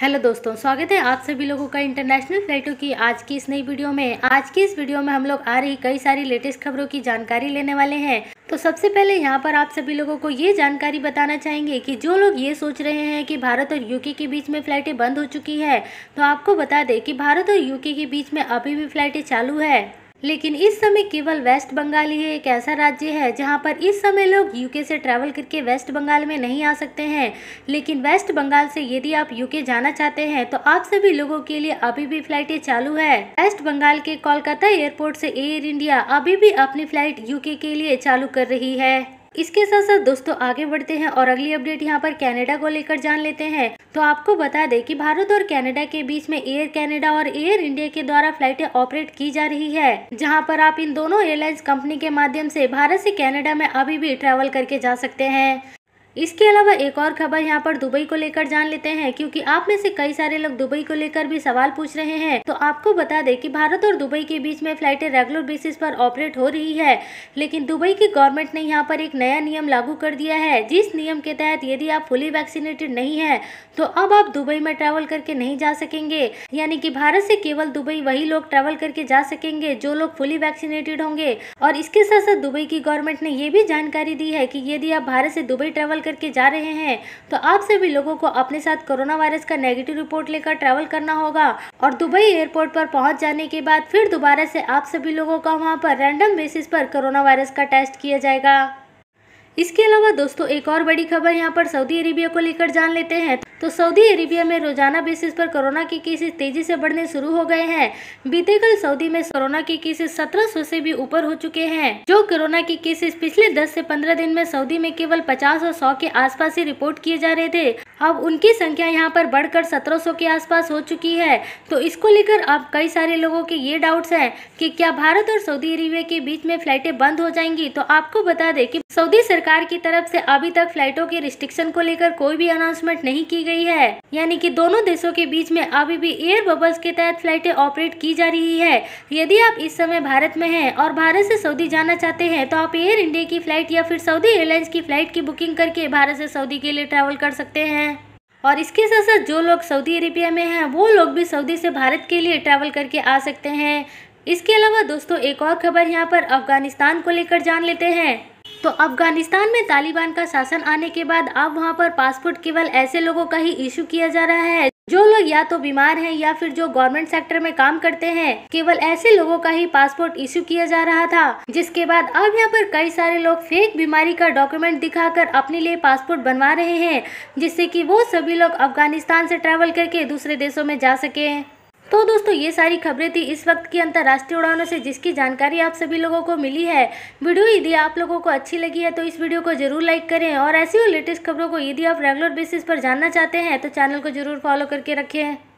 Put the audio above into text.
hello दोस्तों स्वागत है आप सभी लोगों का इंटरनेशनल फ्लाइटों की आज की इस नई वीडियो में आज की इस वीडियो में हम लोग आ रही कई सारी लेटेस्ट खबरों की जानकारी लेने वाले हैं तो सबसे पहले यहाँ पर आप सभी लोगों को ये जानकारी बताना चाहेंगे कि जो लोग ये सोच रहे हैं कि भारत और यूके के बीच में फ़्लाइटें बंद हो चुकी है तो आपको बता दें कि भारत और यूके के बीच में अभी भी फ़्लाइटें चालू है लेकिन इस समय केवल वेस्ट बंगाल ही एक ऐसा राज्य है जहां पर इस समय लोग यूके से ट्रैवल करके वेस्ट बंगाल में नहीं आ सकते हैं लेकिन वेस्ट बंगाल से यदि आप यूके जाना चाहते हैं तो आप सभी लोगों के लिए अभी भी फ्लाइटें चालू है वेस्ट बंगाल के कोलकाता एयरपोर्ट से एयर इंडिया अभी भी अपनी फ्लाइट यूके के लिए चालू कर रही है इसके साथ साथ दोस्तों आगे बढ़ते हैं और अगली अपडेट यहाँ पर कैनेडा को लेकर जान लेते हैं तो आपको बता दें कि भारत और कनाडा के बीच में एयर कनाडा और एयर इंडिया के द्वारा फ्लाइटें ऑपरेट की जा रही है जहाँ पर आप इन दोनों एयरलाइंस कंपनी के माध्यम से भारत से कनाडा में अभी भी ट्रैवल करके जा सकते हैं इसके अलावा एक और खबर यहाँ पर दुबई को लेकर जान लेते हैं क्योंकि आप में से कई सारे लोग दुबई को लेकर भी सवाल पूछ रहे हैं तो आपको बता दें कि भारत और दुबई के बीच में फ्लाइटें रेगुलर बेसिस पर ऑपरेट हो रही है लेकिन दुबई की गवर्नमेंट ने यहाँ पर एक नया नियम लागू कर दिया है जिस नियम के तहत यदि आप फुली वैक्सीनेटेड नहीं है तो अब आप दुबई में ट्रैवल करके नहीं जा सकेंगे यानी की भारत से केवल दुबई वही लोग ट्रैवल करके जा सकेंगे जो लोग फुली वैक्सीनेटेड होंगे और इसके साथ साथ दुबई की गवर्नमेंट ने यह भी जानकारी दी है की यदि आप भारत से दुबई ट्रेवल करके जा रहे हैं तो आप सभी लोगों को अपने साथ कोरोना वायरस का नेगेटिव रिपोर्ट लेकर ट्रैवल करना होगा और दुबई एयरपोर्ट पर पहुंच जाने के बाद फिर दोबारा से आप सभी लोगों का वहाँ पर रैंडम बेसिस पर कोरोना वायरस का टेस्ट किया जाएगा इसके अलावा दोस्तों एक और बड़ी खबर यहाँ पर सऊदी अरेबिया को लेकर जान लेते हैं तो सऊदी अरेबिया में रोजाना बेसिस पर कोरोना के केसेस तेजी से बढ़ने शुरू हो गए हैं बीते कल सऊदी में कोरोना के केसेस सत्रह से भी ऊपर हो चुके हैं जो कोरोना के केसेस पिछले दस से पंद्रह दिन में सऊदी में केवल पचास और सौ के आस ही रिपोर्ट किए जा रहे थे अब उनकी संख्या यहाँ पर बढ़कर 1700 के आसपास हो चुकी है तो इसको लेकर अब कई सारे लोगों के ये डाउट्स हैं कि क्या भारत और सऊदी अरेबिया के बीच में फ़्लाइटें बंद हो जाएंगी तो आपको बता दें कि सऊदी सरकार की तरफ से अभी तक फ़्लाइटों के रिस्ट्रिक्शन को लेकर कोई भी अनाउंसमेंट नहीं की गई है यानी कि दोनों देशों के बीच में अभी भी एयर बबल्स के तहत फ़्लाइटें ऑपरेट की जा रही है यदि आप इस समय भारत में हैं और भारत से सऊदी जाना चाहते हैं तो आप एयर इंडिया की फ़्लाइट या फिर सऊदी एयरलाइंस की फ़्लाइट की बुकिंग करके भारत से सऊदी के लिए ट्रेवल कर सकते हैं और इसके साथ साथ जो लोग सऊदी अरेबिया में हैं वो लोग भी सऊदी से भारत के लिए ट्रैवल करके आ सकते हैं इसके अलावा दोस्तों एक और खबर यहाँ पर अफ़गानिस्तान को लेकर जान लेते हैं तो अफ़गानिस्तान में तालिबान का शासन आने के बाद अब वहाँ पर पासपोर्ट केवल ऐसे लोगों का ही इशू किया जा रहा है जो लोग या तो बीमार हैं या फिर जो गवर्नमेंट सेक्टर में काम करते हैं केवल ऐसे लोगों का ही पासपोर्ट इश्यू किया जा रहा था जिसके बाद अब यहाँ पर कई सारे लोग फेक बीमारी का डॉक्यूमेंट दिखाकर अपने लिए पासपोर्ट बनवा रहे हैं जिससे कि वो सभी लोग अफगानिस्तान से ट्रैवल करके दूसरे देशों में जा सके तो दोस्तों ये सारी खबरें थी इस वक्त की अंतर्राष्ट्रीय उड़ानों से जिसकी जानकारी आप सभी लोगों को मिली है वीडियो यदि आप लोगों को अच्छी लगी है तो इस वीडियो को जरूर लाइक करें और ऐसी और लेटेस्ट खबरों को यदि आप रेगुलर बेसिस पर जानना चाहते हैं तो चैनल को जरूर फॉलो करके रखें